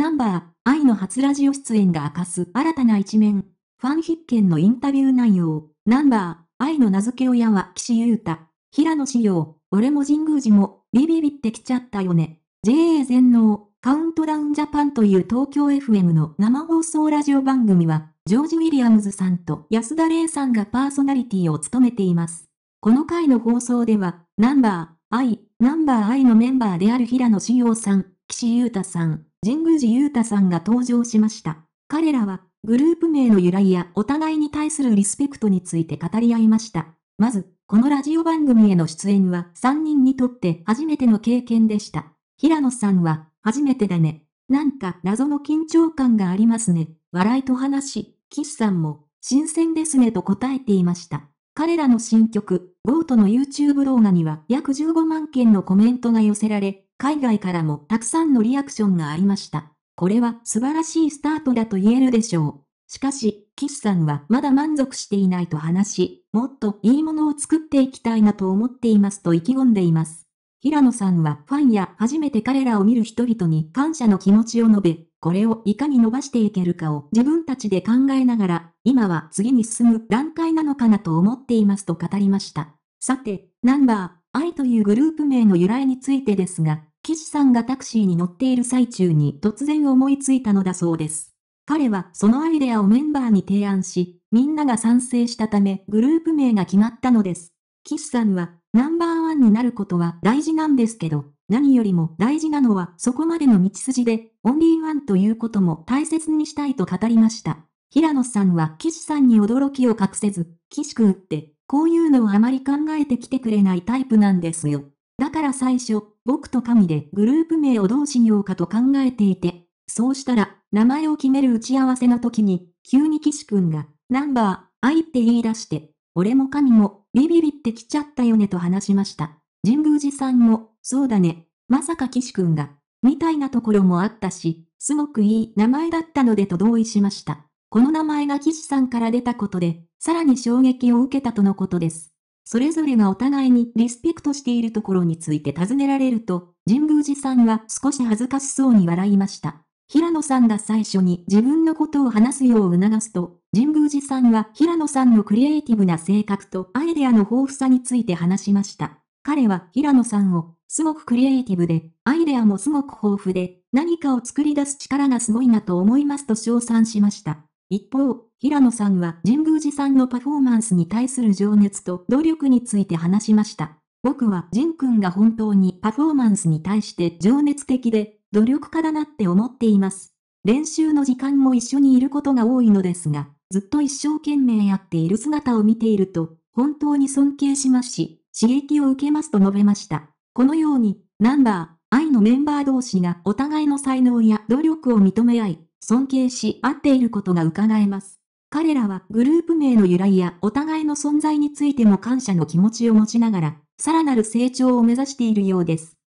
ナンバー、愛の初ラジオ出演が明かす新たな一面。ファン必見のインタビュー内容。ナンバー、愛の名付け親は岸優太。平野紫耀、俺も神宮寺も、ビビビってきちゃったよね。JA 全農、カウントダウンジャパンという東京 FM の生放送ラジオ番組は、ジョージ・ウィリアムズさんと安田玲さんがパーソナリティを務めています。この回の放送では、ナンバー、愛、ナンバー愛のメンバーである平野紫耀さん、岸優太さん、神宮寺勇太さんが登場しました。彼らは、グループ名の由来やお互いに対するリスペクトについて語り合いました。まず、このラジオ番組への出演は3人にとって初めての経験でした。平野さんは、初めてだね。なんか謎の緊張感がありますね。笑いと話し、岸さんも、新鮮ですねと答えていました。彼らの新曲、ゴートの YouTube 動画には約15万件のコメントが寄せられ、海外からもたくさんのリアクションがありました。これは素晴らしいスタートだと言えるでしょう。しかし、岸さんはまだ満足していないと話し、もっといいものを作っていきたいなと思っていますと意気込んでいます。平野さんはファンや初めて彼らを見る人々に感謝の気持ちを述べ、これをいかに伸ばしていけるかを自分たちで考えながら、今は次に進む段階なのかなと思っていますと語りました。さて、ナンバー、愛というグループ名の由来についてですが、岸さんがタクシーに乗っている最中に突然思いついたのだそうです。彼はそのアイデアをメンバーに提案し、みんなが賛成したためグループ名が決まったのです。岸さんは、ナンバーワンになることは大事なんですけど、何よりも大事なのはそこまでの道筋で、オンリーワンということも大切にしたいと語りました。平野さんは岸さんに驚きを隠せず、岸君って、こういうのをあまり考えてきてくれないタイプなんですよ。だから最初、僕と神でグループ名をどうしようかと考えていて、そうしたら、名前を決める打ち合わせの時に、急に岸くんが、ナンバー、愛って言い出して、俺も神も、ビビビってきちゃったよねと話しました。神宮寺さんも、そうだね、まさか岸くんが、みたいなところもあったし、すごくいい名前だったのでと同意しました。この名前が岸さんから出たことで、さらに衝撃を受けたとのことです。それぞれがお互いにリスペクトしているところについて尋ねられると、神宮寺さんは少し恥ずかしそうに笑いました。平野さんが最初に自分のことを話すよう促すと、神宮寺さんは平野さんのクリエイティブな性格とアイデアの豊富さについて話しました。彼は平野さんを、すごくクリエイティブで、アイデアもすごく豊富で、何かを作り出す力がすごいなと思いますと称賛しました。一方、平野さんは神宮寺さんのパフォーマンスに対する情熱と努力について話しました。僕は仁君が本当にパフォーマンスに対して情熱的で、努力家だなって思っています。練習の時間も一緒にいることが多いのですが、ずっと一生懸命やっている姿を見ていると、本当に尊敬しますし、刺激を受けますと述べました。このように、ナンバー、愛のメンバー同士がお互いの才能や努力を認め合い、尊敬し合っていることが伺えます。彼らはグループ名の由来やお互いの存在についても感謝の気持ちを持ちながら、さらなる成長を目指しているようです。